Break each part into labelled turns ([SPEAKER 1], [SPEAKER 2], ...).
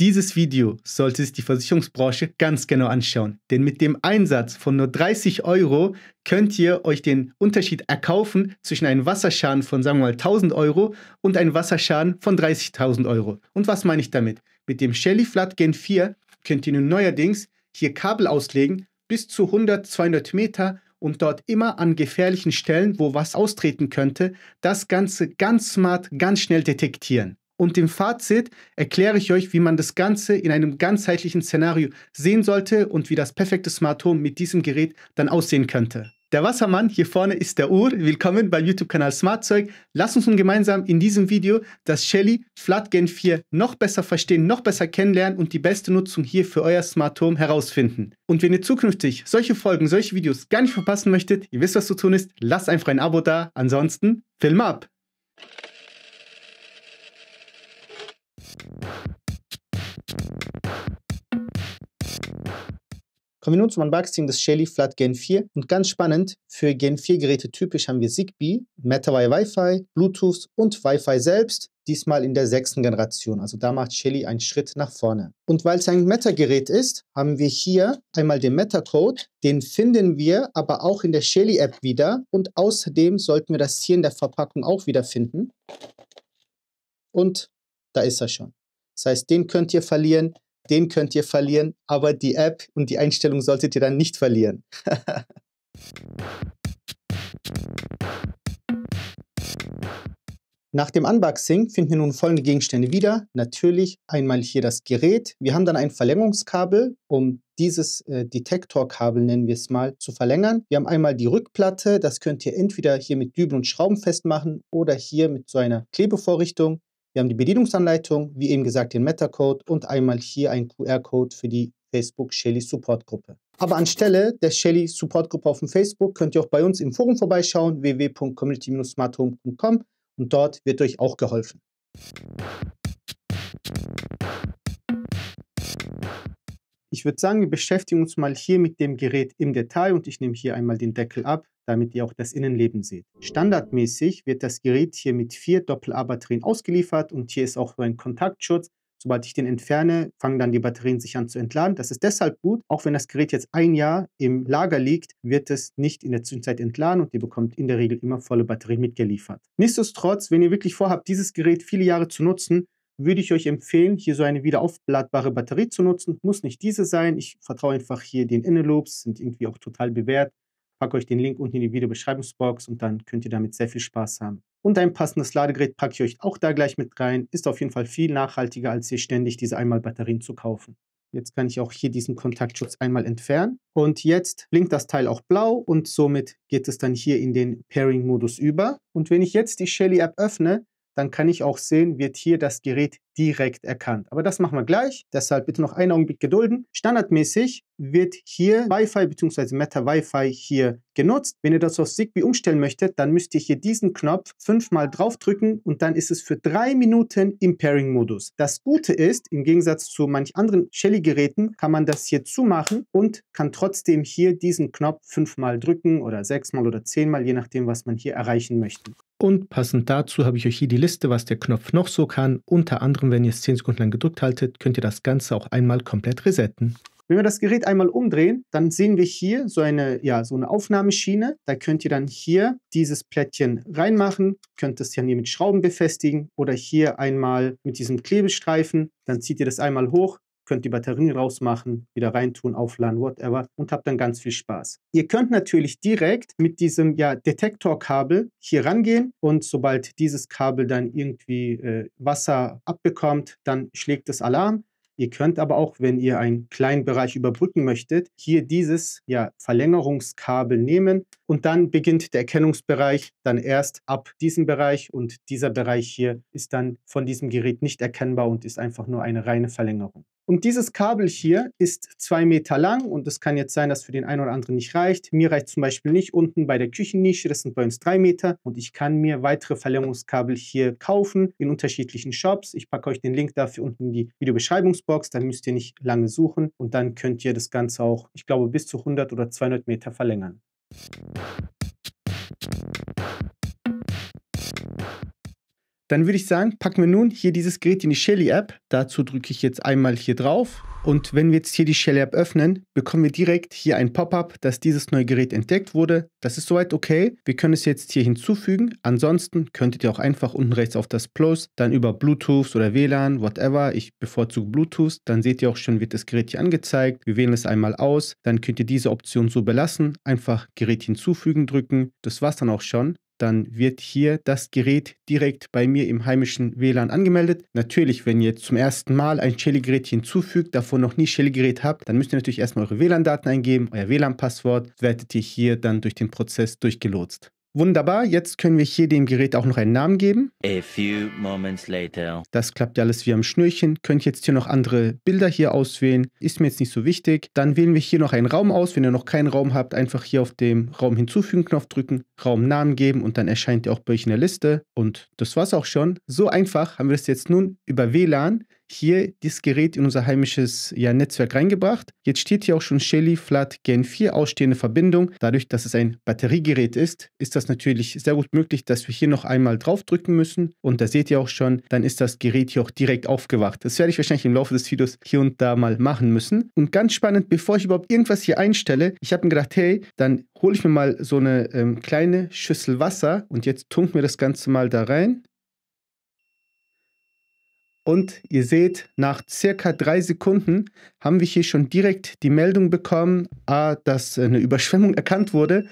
[SPEAKER 1] Dieses Video sollte sich die Versicherungsbranche ganz genau anschauen, denn mit dem Einsatz von nur 30 Euro könnt ihr euch den Unterschied erkaufen zwischen einem Wasserschaden von sagen wir mal 1000 Euro und einem Wasserschaden von 30.000 Euro. Und was meine ich damit? Mit dem Shelly Flat Gen 4 könnt ihr nun neuerdings hier Kabel auslegen bis zu 100, 200 Meter und dort immer an gefährlichen Stellen, wo was austreten könnte, das Ganze ganz smart, ganz schnell detektieren und dem Fazit erkläre ich euch, wie man das Ganze in einem ganzheitlichen Szenario sehen sollte und wie das perfekte Smart Home mit diesem Gerät dann aussehen könnte. Der Wassermann hier vorne ist der Ur. Willkommen beim YouTube-Kanal Smartzeug. Lass uns nun gemeinsam in diesem Video das Shelly Gen 4 noch besser verstehen, noch besser kennenlernen und die beste Nutzung hier für euer Smart Home herausfinden. Und wenn ihr zukünftig solche Folgen, solche Videos gar nicht verpassen möchtet, ihr wisst, was zu tun ist, lasst einfach ein Abo da. Ansonsten, Film ab! Kommen wir nun zum Unboxing des Shelly Flat Gen 4 und ganz spannend, für Gen 4 Geräte typisch haben wir Zigbee, MetaWire Wi-Fi, Bluetooth und Wi-Fi selbst, diesmal in der sechsten Generation, also da macht Shelly einen Schritt nach vorne. Und weil es ein Meta-Gerät ist, haben wir hier einmal den Meta-Code, den finden wir aber auch in der Shelly-App wieder und außerdem sollten wir das hier in der Verpackung auch wieder finden. Und da ist er schon. Das heißt, den könnt ihr verlieren, den könnt ihr verlieren, aber die App und die Einstellung solltet ihr dann nicht verlieren. Nach dem Unboxing finden wir nun folgende Gegenstände wieder. Natürlich einmal hier das Gerät. Wir haben dann ein Verlängerungskabel, um dieses äh, Detektorkabel, nennen wir es mal, zu verlängern. Wir haben einmal die Rückplatte, das könnt ihr entweder hier mit Dübel und Schrauben festmachen oder hier mit so einer Klebevorrichtung. Wir haben die Bedienungsanleitung, wie eben gesagt den Metacode und einmal hier ein QR-Code für die Facebook Shelly Support Gruppe. Aber anstelle der Shelly Support Gruppe auf dem Facebook könnt ihr auch bei uns im Forum vorbeischauen www.community-smarthome.com und dort wird euch auch geholfen. Ich würde sagen, wir beschäftigen uns mal hier mit dem Gerät im Detail und ich nehme hier einmal den Deckel ab, damit ihr auch das Innenleben seht. Standardmäßig wird das Gerät hier mit vier Doppel-A-Batterien ausgeliefert und hier ist auch so ein Kontaktschutz. Sobald ich den entferne, fangen dann die Batterien sich an zu entladen. Das ist deshalb gut, auch wenn das Gerät jetzt ein Jahr im Lager liegt, wird es nicht in der Zwischenzeit entladen und ihr bekommt in der Regel immer volle Batterien mitgeliefert. Nichtsdestotrotz, wenn ihr wirklich vorhabt, dieses Gerät viele Jahre zu nutzen, würde ich euch empfehlen, hier so eine wiederaufladbare Batterie zu nutzen. Muss nicht diese sein. Ich vertraue einfach hier den Innenloops, sind irgendwie auch total bewährt. Packe euch den Link unten in die Videobeschreibungsbox und dann könnt ihr damit sehr viel Spaß haben. Und ein passendes Ladegerät packe ich euch auch da gleich mit rein. Ist auf jeden Fall viel nachhaltiger, als hier ständig diese einmal Batterien zu kaufen. Jetzt kann ich auch hier diesen Kontaktschutz einmal entfernen. Und jetzt blinkt das Teil auch blau und somit geht es dann hier in den Pairing-Modus über. Und wenn ich jetzt die Shelly-App öffne, dann kann ich auch sehen, wird hier das Gerät direkt erkannt. Aber das machen wir gleich, deshalb bitte noch einen Augenblick gedulden. Standardmäßig wird hier Wi-Fi bzw. Meta Wi-Fi hier genutzt. Wenn ihr das auf Zigbee umstellen möchtet, dann müsst ihr hier diesen Knopf fünfmal draufdrücken und dann ist es für drei Minuten im Pairing-Modus. Das Gute ist, im Gegensatz zu manch anderen Shelly-Geräten, kann man das hier zumachen und kann trotzdem hier diesen Knopf fünfmal drücken oder sechsmal oder zehnmal, je nachdem, was man hier erreichen möchte. Und passend dazu habe ich euch hier die Liste, was der Knopf noch so kann. Unter anderem, wenn ihr es 10 Sekunden lang gedrückt haltet, könnt ihr das Ganze auch einmal komplett resetten. Wenn wir das Gerät einmal umdrehen, dann sehen wir hier so eine, ja, so eine Aufnahmeschiene. Da könnt ihr dann hier dieses Plättchen reinmachen, könnt es dann hier mit Schrauben befestigen oder hier einmal mit diesem Klebestreifen. Dann zieht ihr das einmal hoch, könnt die Batterien rausmachen, wieder reintun, aufladen, whatever und habt dann ganz viel Spaß. Ihr könnt natürlich direkt mit diesem ja, Detektorkabel hier rangehen und sobald dieses Kabel dann irgendwie äh, Wasser abbekommt, dann schlägt es Alarm. Ihr könnt aber auch, wenn ihr einen kleinen Bereich überbrücken möchtet, hier dieses ja, Verlängerungskabel nehmen und dann beginnt der Erkennungsbereich dann erst ab diesem Bereich und dieser Bereich hier ist dann von diesem Gerät nicht erkennbar und ist einfach nur eine reine Verlängerung. Und dieses Kabel hier ist zwei Meter lang und es kann jetzt sein, dass für den einen oder anderen nicht reicht. Mir reicht zum Beispiel nicht unten bei der Küchennische, das sind bei uns drei Meter und ich kann mir weitere Verlängerungskabel hier kaufen in unterschiedlichen Shops. Ich packe euch den Link dafür unten in die Videobeschreibungsbox, dann müsst ihr nicht lange suchen und dann könnt ihr das Ganze auch, ich glaube, bis zu 100 oder 200 Meter verlängern. Dann würde ich sagen, packen wir nun hier dieses Gerät in die Shelly-App. Dazu drücke ich jetzt einmal hier drauf. Und wenn wir jetzt hier die Shelly-App öffnen, bekommen wir direkt hier ein Pop-up, dass dieses neue Gerät entdeckt wurde. Das ist soweit okay. Wir können es jetzt hier hinzufügen. Ansonsten könntet ihr auch einfach unten rechts auf das Plus, dann über Bluetooth oder WLAN, whatever. Ich bevorzuge Bluetooth. Dann seht ihr auch schon, wird das Gerät hier angezeigt. Wir wählen es einmal aus. Dann könnt ihr diese Option so belassen. Einfach Gerät hinzufügen drücken. Das war's dann auch schon dann wird hier das Gerät direkt bei mir im heimischen WLAN angemeldet. Natürlich, wenn ihr zum ersten Mal ein Shelly-Gerät hinzufügt, davon noch nie Shelly-Gerät habt, dann müsst ihr natürlich erstmal eure WLAN-Daten eingeben, euer WLAN-Passwort, werdet ihr hier dann durch den Prozess durchgelotst. Wunderbar, jetzt können wir hier dem Gerät auch noch einen Namen geben. A few moments later. Das klappt ja alles wie am Schnürchen. Könnt jetzt hier noch andere Bilder hier auswählen. Ist mir jetzt nicht so wichtig. Dann wählen wir hier noch einen Raum aus. Wenn ihr noch keinen Raum habt, einfach hier auf dem Raum hinzufügen Knopf drücken, Raum Namen geben und dann erscheint ihr auch bei euch in der Liste. Und das war's auch schon. So einfach haben wir das jetzt nun über WLAN hier dieses Gerät in unser heimisches ja, Netzwerk reingebracht. Jetzt steht hier auch schon Shelly Flat Gen 4 ausstehende Verbindung. Dadurch, dass es ein Batteriegerät ist, ist das natürlich sehr gut möglich, dass wir hier noch einmal draufdrücken müssen. Und da seht ihr auch schon, dann ist das Gerät hier auch direkt aufgewacht. Das werde ich wahrscheinlich im Laufe des Videos hier und da mal machen müssen. Und ganz spannend, bevor ich überhaupt irgendwas hier einstelle, ich habe mir gedacht, hey, dann hole ich mir mal so eine ähm, kleine Schüssel Wasser und jetzt tunken wir das Ganze mal da rein. Und ihr seht, nach circa drei Sekunden haben wir hier schon direkt die Meldung bekommen, A, dass eine Überschwemmung erkannt wurde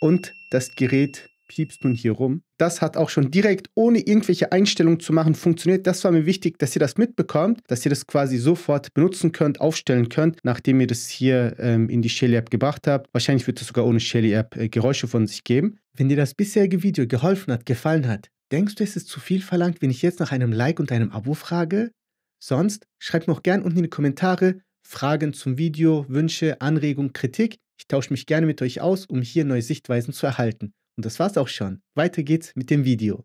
[SPEAKER 1] und das Gerät piepst nun hier rum. Das hat auch schon direkt, ohne irgendwelche Einstellungen zu machen, funktioniert. Das war mir wichtig, dass ihr das mitbekommt, dass ihr das quasi sofort benutzen könnt, aufstellen könnt, nachdem ihr das hier ähm, in die Shelly App gebracht habt. Wahrscheinlich wird es sogar ohne Shelly App äh, Geräusche von sich geben. Wenn dir das bisherige Video geholfen hat, gefallen hat, Denkst du, es ist zu viel verlangt, wenn ich jetzt nach einem Like und einem Abo frage? Sonst schreibt mir auch gerne unten in die Kommentare Fragen zum Video, Wünsche, Anregungen, Kritik. Ich tausche mich gerne mit euch aus, um hier neue Sichtweisen zu erhalten. Und das war's auch schon. Weiter geht's mit dem Video.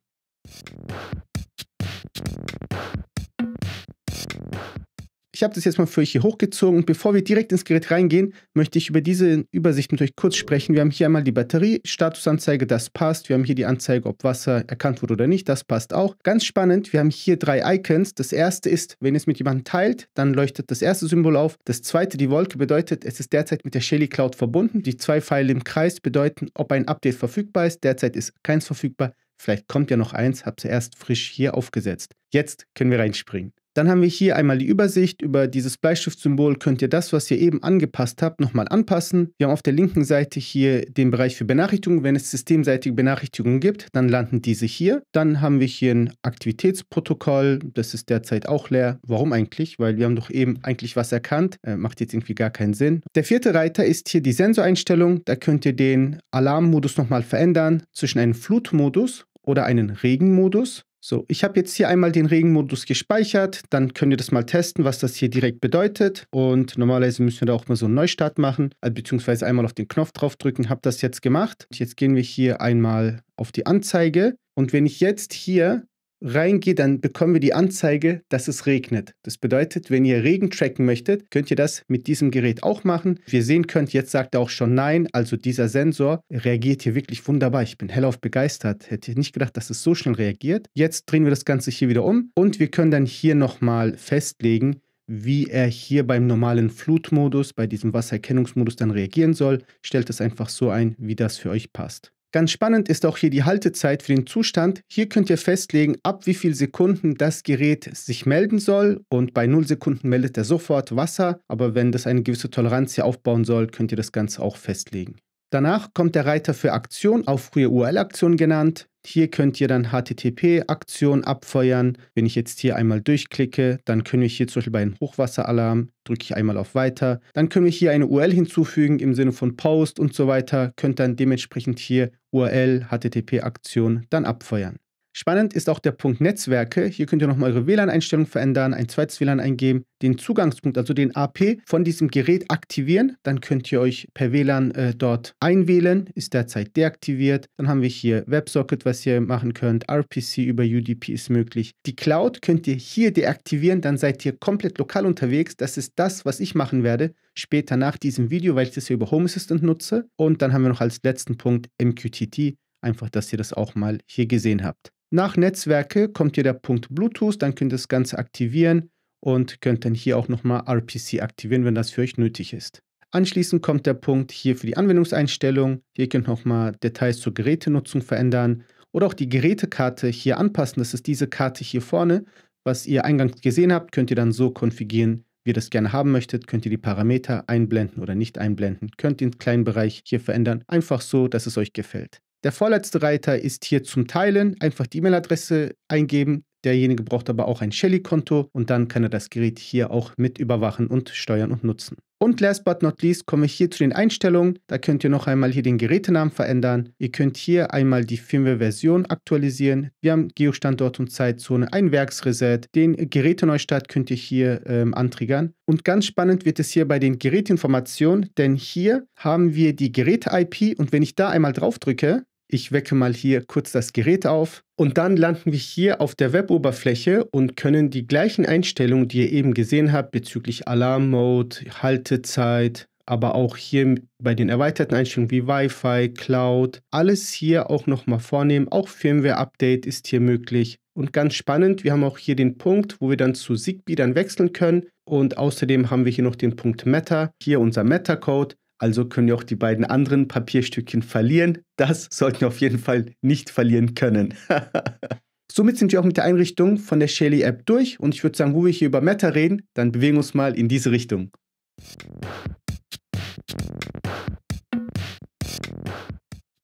[SPEAKER 1] Ich habe das jetzt mal für euch hier hochgezogen und bevor wir direkt ins Gerät reingehen, möchte ich über diese Übersicht mit euch kurz sprechen. Wir haben hier einmal die Batterie, Statusanzeige, das passt. Wir haben hier die Anzeige, ob Wasser erkannt wurde oder nicht, das passt auch. Ganz spannend, wir haben hier drei Icons. Das erste ist, wenn ihr es mit jemandem teilt, dann leuchtet das erste Symbol auf. Das zweite, die Wolke, bedeutet, es ist derzeit mit der Shelly Cloud verbunden. Die zwei Pfeile im Kreis bedeuten, ob ein Update verfügbar ist. Derzeit ist keins verfügbar. Vielleicht kommt ja noch eins, habe es erst frisch hier aufgesetzt. Jetzt können wir reinspringen. Dann haben wir hier einmal die Übersicht. Über dieses Bleistiftsymbol könnt ihr das, was ihr eben angepasst habt, nochmal anpassen. Wir haben auf der linken Seite hier den Bereich für Benachrichtigungen. Wenn es systemseitige Benachrichtigungen gibt, dann landen diese hier. Dann haben wir hier ein Aktivitätsprotokoll. Das ist derzeit auch leer. Warum eigentlich? Weil wir haben doch eben eigentlich was erkannt. Äh, macht jetzt irgendwie gar keinen Sinn. Der vierte Reiter ist hier die Sensoreinstellung. Da könnt ihr den Alarmmodus nochmal verändern zwischen einem Flutmodus oder einen Regenmodus. So, ich habe jetzt hier einmal den Regenmodus gespeichert. Dann könnt ihr das mal testen, was das hier direkt bedeutet. Und normalerweise müssen wir da auch mal so einen Neustart machen, äh, beziehungsweise einmal auf den Knopf draufdrücken. Habe das jetzt gemacht. Jetzt gehen wir hier einmal auf die Anzeige. Und wenn ich jetzt hier reingeht, dann bekommen wir die Anzeige, dass es regnet. Das bedeutet, wenn ihr Regen tracken möchtet, könnt ihr das mit diesem Gerät auch machen. Wir sehen könnt, jetzt sagt er auch schon nein. Also dieser Sensor reagiert hier wirklich wunderbar. Ich bin hellauf begeistert. Hätte nicht gedacht, dass es so schnell reagiert. Jetzt drehen wir das Ganze hier wieder um und wir können dann hier nochmal festlegen, wie er hier beim normalen Flutmodus, bei diesem Wassererkennungsmodus dann reagieren soll. Stellt es einfach so ein, wie das für euch passt. Ganz spannend ist auch hier die Haltezeit für den Zustand. Hier könnt ihr festlegen, ab wie viel Sekunden das Gerät sich melden soll und bei 0 Sekunden meldet er sofort Wasser, aber wenn das eine gewisse Toleranz hier aufbauen soll, könnt ihr das Ganze auch festlegen. Danach kommt der Reiter für Aktion, auch früher URL-Aktion genannt. Hier könnt ihr dann HTTP-Aktion abfeuern. Wenn ich jetzt hier einmal durchklicke, dann können wir hier zum Beispiel bei einem Hochwasseralarm, drücke ich einmal auf Weiter. Dann können wir hier eine URL hinzufügen im Sinne von Post und so weiter. Könnt dann dementsprechend hier URL, HTTP-Aktion dann abfeuern. Spannend ist auch der Punkt Netzwerke. Hier könnt ihr nochmal eure WLAN-Einstellung verändern, ein zweites WLAN eingeben, den Zugangspunkt, also den AP von diesem Gerät aktivieren. Dann könnt ihr euch per WLAN äh, dort einwählen, ist derzeit deaktiviert. Dann haben wir hier WebSocket, was ihr machen könnt. RPC über UDP ist möglich. Die Cloud könnt ihr hier deaktivieren, dann seid ihr komplett lokal unterwegs. Das ist das, was ich machen werde später nach diesem Video, weil ich das hier über Home Assistant nutze. Und dann haben wir noch als letzten Punkt MQTT. Einfach, dass ihr das auch mal hier gesehen habt. Nach Netzwerke kommt hier der Punkt Bluetooth, dann könnt ihr das Ganze aktivieren und könnt dann hier auch nochmal RPC aktivieren, wenn das für euch nötig ist. Anschließend kommt der Punkt hier für die Anwendungseinstellung. Hier könnt ihr nochmal Details zur Gerätenutzung verändern oder auch die Gerätekarte hier anpassen. Das ist diese Karte hier vorne. Was ihr eingangs gesehen habt, könnt ihr dann so konfigurieren, wie ihr das gerne haben möchtet. Könnt ihr die Parameter einblenden oder nicht einblenden. Könnt den kleinen Bereich hier verändern. Einfach so, dass es euch gefällt. Der vorletzte Reiter ist hier zum Teilen. Einfach die E-Mail-Adresse eingeben. Derjenige braucht aber auch ein Shelly-Konto und dann kann er das Gerät hier auch mit überwachen und steuern und nutzen. Und last but not least komme ich hier zu den Einstellungen. Da könnt ihr noch einmal hier den Gerätenamen verändern. Ihr könnt hier einmal die Firmware-Version aktualisieren. Wir haben Geostandort und Zeitzone, ein Werksreset. Den Geräteneustart könnt ihr hier ähm, antriggern. Und ganz spannend wird es hier bei den Gerätinformationen, denn hier haben wir die Geräte-IP und wenn ich da einmal drauf drücke, ich wecke mal hier kurz das Gerät auf und dann landen wir hier auf der Web-Oberfläche und können die gleichen Einstellungen, die ihr eben gesehen habt bezüglich Alarm-Mode, Haltezeit, aber auch hier bei den erweiterten Einstellungen wie Wi-Fi, Cloud, alles hier auch nochmal vornehmen. Auch Firmware-Update ist hier möglich. Und ganz spannend, wir haben auch hier den Punkt, wo wir dann zu Zigbee dann wechseln können. Und außerdem haben wir hier noch den Punkt Meta, hier unser Meta-Code. Also können wir auch die beiden anderen Papierstückchen verlieren. Das sollten wir auf jeden Fall nicht verlieren können. Somit sind wir auch mit der Einrichtung von der Shelly App durch und ich würde sagen, wo wir hier über Meta reden, dann bewegen wir uns mal in diese Richtung.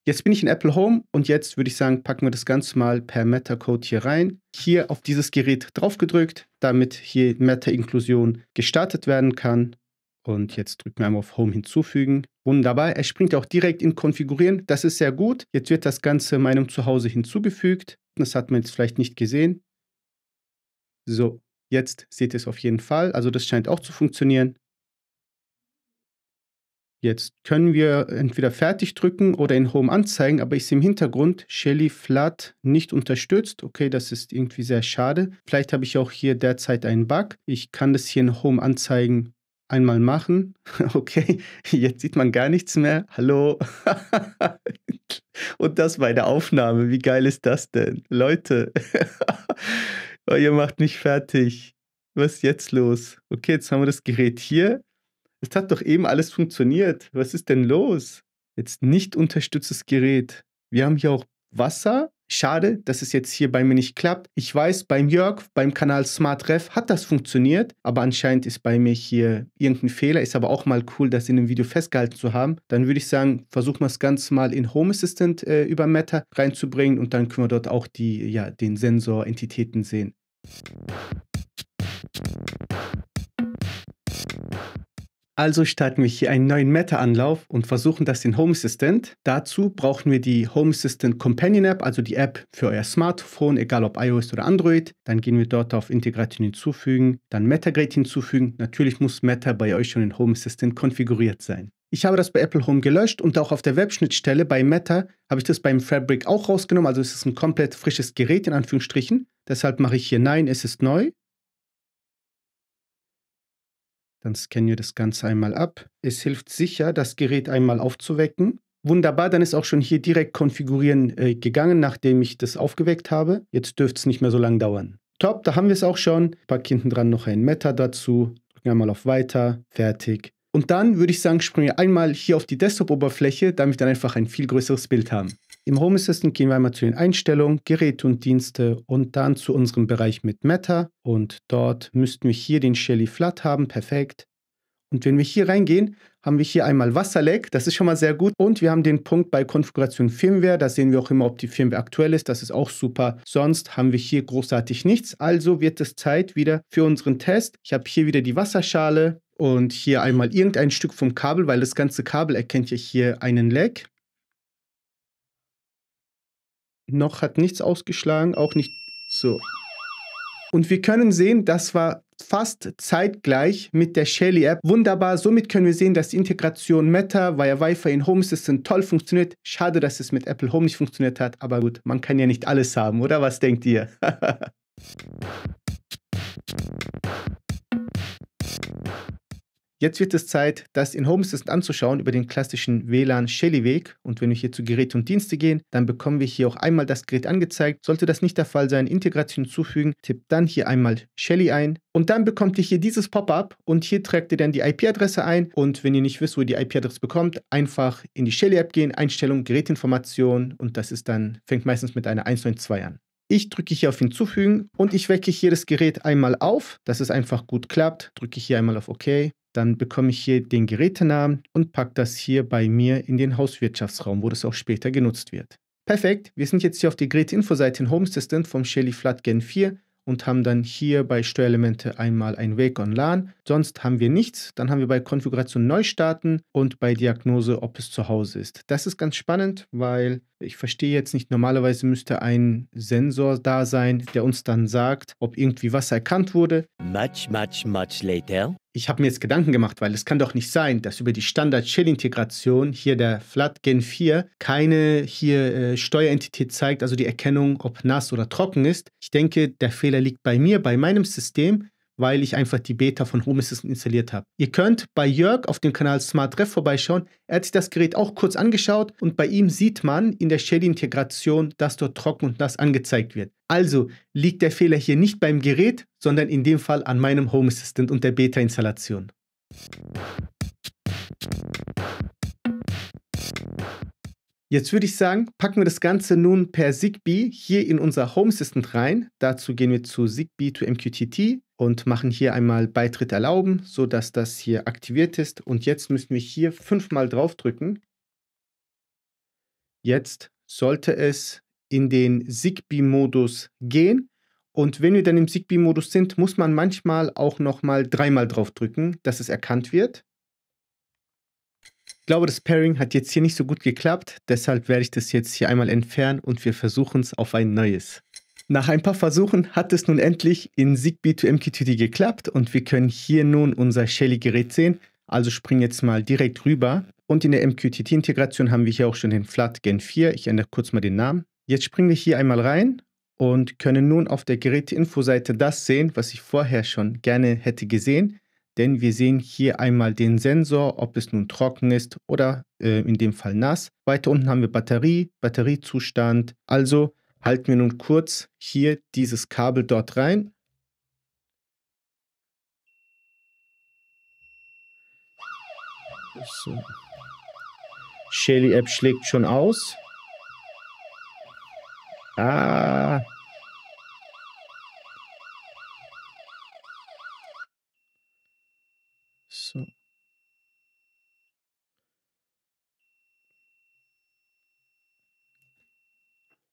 [SPEAKER 1] Jetzt bin ich in Apple Home und jetzt würde ich sagen, packen wir das Ganze mal per Meta-Code hier rein. Hier auf dieses Gerät drauf gedrückt, damit hier Meta-Inklusion gestartet werden kann. Und jetzt drücken wir einmal auf Home hinzufügen. Wunderbar. Er springt auch direkt in Konfigurieren. Das ist sehr gut. Jetzt wird das Ganze meinem Zuhause hinzugefügt. Das hat man jetzt vielleicht nicht gesehen. So, jetzt seht ihr es auf jeden Fall. Also das scheint auch zu funktionieren. Jetzt können wir entweder fertig drücken oder in Home anzeigen, aber ich sehe im Hintergrund Shelly Flat nicht unterstützt. Okay, das ist irgendwie sehr schade. Vielleicht habe ich auch hier derzeit einen Bug. Ich kann das hier in Home anzeigen einmal machen. Okay, jetzt sieht man gar nichts mehr. Hallo. Und das bei der Aufnahme. Wie geil ist das denn? Leute, oh, ihr macht mich fertig. Was ist jetzt los? Okay, jetzt haben wir das Gerät hier. Es hat doch eben alles funktioniert. Was ist denn los? Jetzt nicht unterstütztes Gerät. Wir haben hier auch Wasser Schade, dass es jetzt hier bei mir nicht klappt. Ich weiß, beim Jörg, beim Kanal SmartRef hat das funktioniert, aber anscheinend ist bei mir hier irgendein Fehler. Ist aber auch mal cool, das in einem Video festgehalten zu haben. Dann würde ich sagen, versuchen wir es ganz mal in Home Assistant äh, über Meta reinzubringen und dann können wir dort auch die, ja, den Sensor Entitäten sehen. Also starten wir hier einen neuen Meta-Anlauf und versuchen das in Home Assistant. Dazu brauchen wir die Home Assistant Companion App, also die App für euer Smartphone, egal ob iOS oder Android. Dann gehen wir dort auf Integration hinzufügen, dann MetaGrade hinzufügen. Natürlich muss Meta bei euch schon in Home Assistant konfiguriert sein. Ich habe das bei Apple Home gelöscht und auch auf der Webschnittstelle bei Meta habe ich das beim Fabric auch rausgenommen. Also es ist ein komplett frisches Gerät in Anführungsstrichen. Deshalb mache ich hier Nein, es ist neu. Dann scannen wir das Ganze einmal ab. Es hilft sicher, das Gerät einmal aufzuwecken. Wunderbar, dann ist auch schon hier direkt konfigurieren äh, gegangen, nachdem ich das aufgeweckt habe. Jetzt dürfte es nicht mehr so lange dauern. Top, da haben wir es auch schon. Ich pack hinten dran noch ein Meta dazu. Drücken einmal auf Weiter. Fertig. Und dann würde ich sagen, springen wir einmal hier auf die Desktop-Oberfläche, damit wir dann einfach ein viel größeres Bild haben. Im Home Assistant gehen wir einmal zu den Einstellungen, Geräte und Dienste und dann zu unserem Bereich mit Meta. Und dort müssten wir hier den Shelly Flat haben, perfekt. Und wenn wir hier reingehen, haben wir hier einmal Wasserleck, das ist schon mal sehr gut. Und wir haben den Punkt bei Konfiguration Firmware, da sehen wir auch immer, ob die Firmware aktuell ist, das ist auch super. Sonst haben wir hier großartig nichts, also wird es Zeit wieder für unseren Test. Ich habe hier wieder die Wasserschale und hier einmal irgendein Stück vom Kabel, weil das ganze Kabel erkennt ja hier einen Leck. Noch hat nichts ausgeschlagen, auch nicht so. Und wir können sehen, das war fast zeitgleich mit der Shelly App. Wunderbar, somit können wir sehen, dass die Integration Meta via Wi-Fi in Home Assistant toll funktioniert. Schade, dass es mit Apple Home nicht funktioniert hat, aber gut, man kann ja nicht alles haben, oder? Was denkt ihr? Jetzt wird es Zeit, das in Home Assistant anzuschauen über den klassischen WLAN Shelly-Weg. Und wenn wir hier zu Geräte und Dienste gehen, dann bekommen wir hier auch einmal das Gerät angezeigt. Sollte das nicht der Fall sein, Integration zufügen, tippt dann hier einmal Shelly ein. Und dann bekommt ihr hier dieses Pop-up und hier trägt ihr dann die IP-Adresse ein. Und wenn ihr nicht wisst, wo ihr die IP-Adresse bekommt, einfach in die Shelly-App gehen, Einstellung, Gerätinformation und das ist dann, fängt meistens mit einer 192 an. Ich drücke hier auf Hinzufügen und ich wecke hier das Gerät einmal auf, dass es einfach gut klappt. Drücke hier einmal auf OK. Dann bekomme ich hier den Gerätenamen und packe das hier bei mir in den Hauswirtschaftsraum, wo das auch später genutzt wird. Perfekt, wir sind jetzt hier auf der Gerät-Info-Seite in Home Assistant vom Shelly Flat Gen 4 und haben dann hier bei Steuerelemente einmal ein Wake on LAN. Sonst haben wir nichts. Dann haben wir bei Konfiguration neu starten und bei Diagnose, ob es zu Hause ist. Das ist ganz spannend, weil ich verstehe jetzt nicht, normalerweise müsste ein Sensor da sein, der uns dann sagt, ob irgendwie was erkannt wurde. Much, much, much later ich habe mir jetzt Gedanken gemacht, weil es kann doch nicht sein, dass über die Standard-Shell-Integration hier der Flat Gen 4 keine hier äh, Steuerentität zeigt, also die Erkennung, ob nass oder trocken ist. Ich denke, der Fehler liegt bei mir, bei meinem System weil ich einfach die Beta von Home Assistant installiert habe. Ihr könnt bei Jörg auf dem Kanal Smart Ref vorbeischauen. Er hat sich das Gerät auch kurz angeschaut und bei ihm sieht man in der Shell-Integration, dass dort trocken und nass angezeigt wird. Also liegt der Fehler hier nicht beim Gerät, sondern in dem Fall an meinem Home Assistant und der Beta-Installation. Jetzt würde ich sagen, packen wir das Ganze nun per Zigbee hier in unser Home Assistant rein. Dazu gehen wir zu Zigbee to MQTT, und machen hier einmal Beitritt erlauben, sodass das hier aktiviert ist. Und jetzt müssen wir hier fünfmal draufdrücken. Jetzt sollte es in den Zigbee-Modus gehen. Und wenn wir dann im Zigbee-Modus sind, muss man manchmal auch nochmal dreimal draufdrücken, dass es erkannt wird. Ich glaube, das Pairing hat jetzt hier nicht so gut geklappt, deshalb werde ich das jetzt hier einmal entfernen und wir versuchen es auf ein neues. Nach ein paar Versuchen hat es nun endlich in Zigbee to MQTT geklappt und wir können hier nun unser Shelly-Gerät sehen. Also springen jetzt mal direkt rüber. Und in der MQTT-Integration haben wir hier auch schon den Flat Gen 4. Ich ändere kurz mal den Namen. Jetzt springen wir hier einmal rein und können nun auf der Geräteinfo-Seite das sehen, was ich vorher schon gerne hätte gesehen. Denn wir sehen hier einmal den Sensor, ob es nun trocken ist oder äh, in dem Fall nass. Weiter unten haben wir Batterie, Batteriezustand. Also halten wir nun kurz hier dieses Kabel dort rein. So. Shelly App schlägt schon aus. Ah,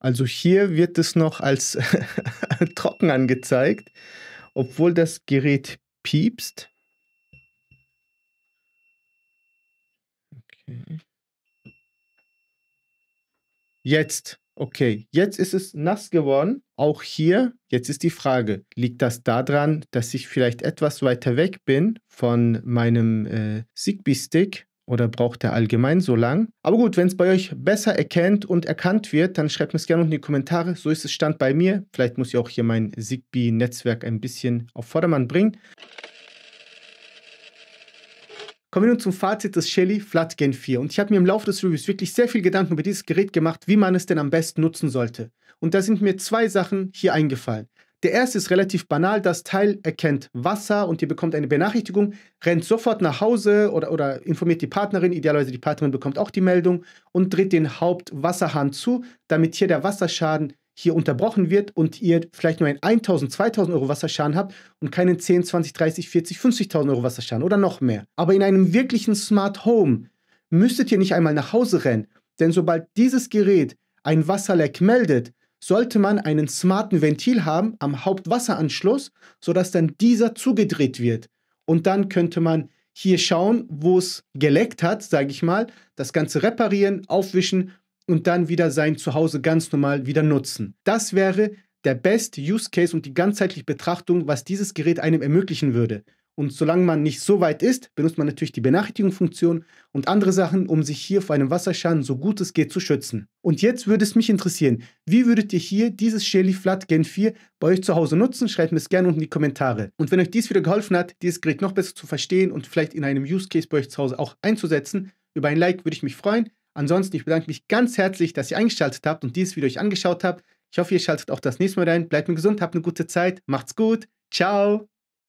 [SPEAKER 1] Also hier wird es noch als trocken angezeigt, obwohl das Gerät piepst. Okay. Jetzt, okay, jetzt ist es nass geworden. Auch hier, jetzt ist die Frage, liegt das daran, dass ich vielleicht etwas weiter weg bin von meinem äh, Zigbee-Stick oder braucht er allgemein so lang? Aber gut, wenn es bei euch besser erkennt und erkannt wird, dann schreibt mir es gerne unten in die Kommentare. So ist es Stand bei mir. Vielleicht muss ich auch hier mein Zigbee-Netzwerk ein bisschen auf Vordermann bringen. Kommen wir nun zum Fazit des Shelly Flat Gen 4 und ich habe mir im Laufe des Reviews wirklich sehr viel Gedanken über dieses Gerät gemacht, wie man es denn am besten nutzen sollte. Und da sind mir zwei Sachen hier eingefallen. Der erste ist relativ banal, das Teil erkennt Wasser und ihr bekommt eine Benachrichtigung, rennt sofort nach Hause oder, oder informiert die Partnerin, idealerweise die Partnerin bekommt auch die Meldung und dreht den Hauptwasserhahn zu, damit hier der Wasserschaden hier unterbrochen wird und ihr vielleicht nur einen 1000, 2000 Euro Wasserschaden habt und keinen 10, 20, 30, 40, 50.000 Euro Wasserschaden oder noch mehr. Aber in einem wirklichen Smart Home müsstet ihr nicht einmal nach Hause rennen, denn sobald dieses Gerät ein Wasserleck meldet, sollte man einen smarten Ventil haben am Hauptwasseranschluss, sodass dann dieser zugedreht wird. Und dann könnte man hier schauen, wo es geleckt hat, sage ich mal, das Ganze reparieren, aufwischen und dann wieder sein Zuhause ganz normal wieder nutzen. Das wäre der beste Use Case und die ganzheitliche Betrachtung, was dieses Gerät einem ermöglichen würde. Und solange man nicht so weit ist, benutzt man natürlich die Benachrichtigungsfunktion und andere Sachen, um sich hier vor einem Wasserschaden so gut es geht zu schützen. Und jetzt würde es mich interessieren, wie würdet ihr hier dieses Shelly Flat Gen 4 bei euch zu Hause nutzen? Schreibt mir es gerne unten in die Kommentare. Und wenn euch dies wieder geholfen hat, dieses Gerät noch besser zu verstehen und vielleicht in einem Use Case bei euch zu Hause auch einzusetzen, über ein Like würde ich mich freuen. Ansonsten, ich bedanke mich ganz herzlich, dass ihr eingeschaltet habt und dieses Video euch angeschaut habt. Ich hoffe, ihr schaltet auch das nächste Mal rein. Bleibt mir gesund, habt eine gute Zeit, macht's gut, ciao!